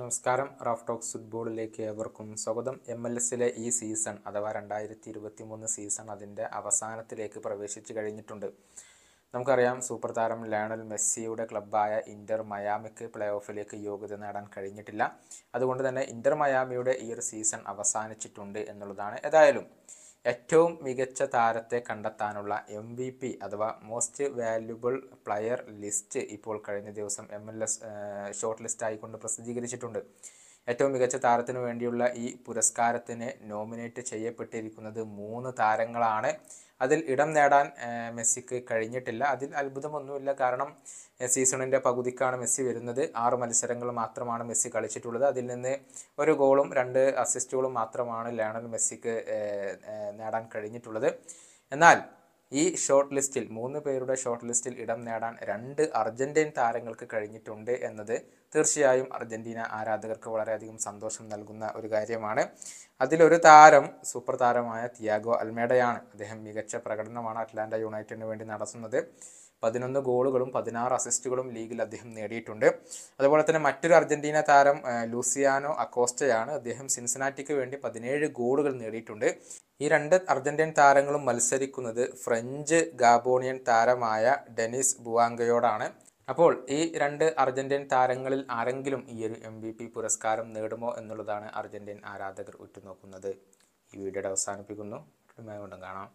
നമസ്കാരം Raf talks ഫുട്ബോളിലേക്ക് ഏവർക്കും സ്വാഗതം എം എൽ എസിലെ ഈ സീസൺ അഥവാ രണ്ടായിരത്തി ഇരുപത്തി മൂന്ന് സീസൺ അതിൻ്റെ അവസാനത്തിലേക്ക് പ്രവേശിച്ചു കഴിഞ്ഞിട്ടുണ്ട് നമുക്കറിയാം സൂപ്പർ താരം ലയണൽ മെസ്സിയുടെ ക്ലബ്ബായ ഇൻ്റർ മയാമിക്ക് പ്ലേ ഓഫിലേക്ക് യോഗ്യത നേടാൻ കഴിഞ്ഞിട്ടില്ല അതുകൊണ്ട് തന്നെ ഇൻ്റർ മയാമിയുടെ ഈ ഒരു സീസൺ അവസാനിച്ചിട്ടുണ്ട് എന്നുള്ളതാണ് ഏതായാലും ഏറ്റവും മികച്ച താരത്തെ കണ്ടെത്താനുള്ള എം വി പി അഥവാ മോസ്റ്റ് വാല്യുബിൾ പ്ലെയർ ലിസ്റ്റ് ഇപ്പോൾ കഴിഞ്ഞ ദിവസം M L S short list ആയിക്കൊണ്ട് പ്രസിദ്ധീകരിച്ചിട്ടുണ്ട് ഏറ്റവും മികച്ച താരത്തിന് വേണ്ടിയുള്ള ഈ പുരസ്കാരത്തിന് നോമിനേറ്റ് ചെയ്യപ്പെട്ടിരിക്കുന്നത് മൂന്ന് താരങ്ങളാണ് അതിൽ ഇടം നേടാൻ മെസ്സിക്ക് കഴിഞ്ഞിട്ടില്ല അതിൽ അത്ഭുതമൊന്നുമില്ല കാരണം സീസണിൻ്റെ പകുതിക്കാണ് മെസ്സി വരുന്നത് ആറ് മത്സരങ്ങൾ മാത്രമാണ് മെസ്സി കളിച്ചിട്ടുള്ളത് അതിൽ നിന്ന് ഒരു ഗോളും രണ്ട് അസിസ്റ്റുകളും മാത്രമാണ് ലയണൽ മെസ്സിക്ക് നേടാൻ കഴിഞ്ഞിട്ടുള്ളത് എന്നാൽ ഈ ഷോർട്ട് ലിസ്റ്റിൽ മൂന്ന് പേരുടെ ഷോർട്ട് ലിസ്റ്റിൽ ഇടം നേടാൻ രണ്ട് അർജന്റീൻ താരങ്ങൾക്ക് കഴിഞ്ഞിട്ടുണ്ട് എന്നത് തീർച്ചയായും അർജന്റീന ആരാധകർക്ക് വളരെയധികം സന്തോഷം നൽകുന്ന ഒരു കാര്യമാണ് അതിലൊരു താരം സൂപ്പർ താരമായ തിയാഗോ അൽമേഡയാണ് അദ്ദേഹം മികച്ച പ്രകടനമാണ് അറ്റ്ലാന്റ യുണൈറ്റഡിന് വേണ്ടി നടത്തുന്നത് പതിനൊന്ന് ഗോളുകളും പതിനാറ് അസിസ്റ്റുകളും ലീഗിൽ അദ്ദേഹം നേടിയിട്ടുണ്ട് അതുപോലെ തന്നെ മറ്റൊരു അർജന്റീന താരം ലൂസിയാനോ അക്കോസ്റ്റയാണ് അദ്ദേഹം സിൻസിനാറ്റിക്ക് വേണ്ടി പതിനേഴ് ഗോളുകൾ നേടിയിട്ടുണ്ട് ഈ രണ്ട് അർജന്റീൻ താരങ്ങളും മത്സരിക്കുന്നത് ഫ്രഞ്ച് ഗാബോണിയൻ താരമായ ഡെനിസ് ബുവാങ്കയോടാണ് അപ്പോൾ ഈ രണ്ട് അർജന്റീൻ താരങ്ങളിൽ ആരെങ്കിലും ഈ ഒരു എം ബി പി പുരസ്കാരം നേടുമോ എന്നുള്ളതാണ് അർജന്റീൻ ആരാധകർ ഉറ്റുനോക്കുന്നത് ഈ വീഡിയോയുടെ അവസാനിപ്പിക്കുന്നു കാണാം